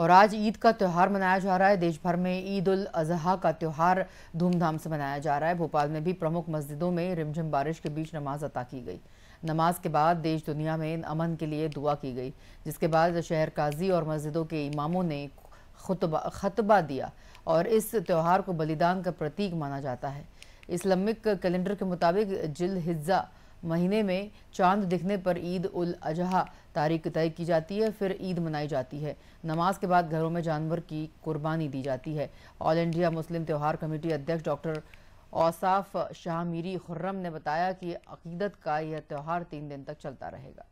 और आज ईद का त्यौहार मनाया जा रहा है देश भर में ईद उल अजहा का त्यौहार धूमधाम से मनाया जा रहा है भोपाल में भी प्रमुख मस्जिदों में रिमझिम बारिश के बीच नमाज अता की गई नमाज के बाद देश दुनिया में अमन के लिए दुआ की गई जिसके बाद शहर काजी और मस्जिदों के इमामों ने खुतबा खतबा दिया और इस त्यौहार को बलिदान का प्रतीक माना जाता है इस्लामिक कैलेंडर के मुताबिक जिल हिज्जा महीने में चांद दिखने पर ईद उल अजहा तारीख तय की जाती है फिर ईद मनाई जाती है नमाज के बाद घरों में जानवर की कुर्बानी दी जाती है ऑल इंडिया मुस्लिम त्यौहार कमेटी अध्यक्ष डॉक्टर औसाफ शाह मीरी खुर्रम ने बताया कि अकीदत का यह त्यौहार तीन दिन तक चलता रहेगा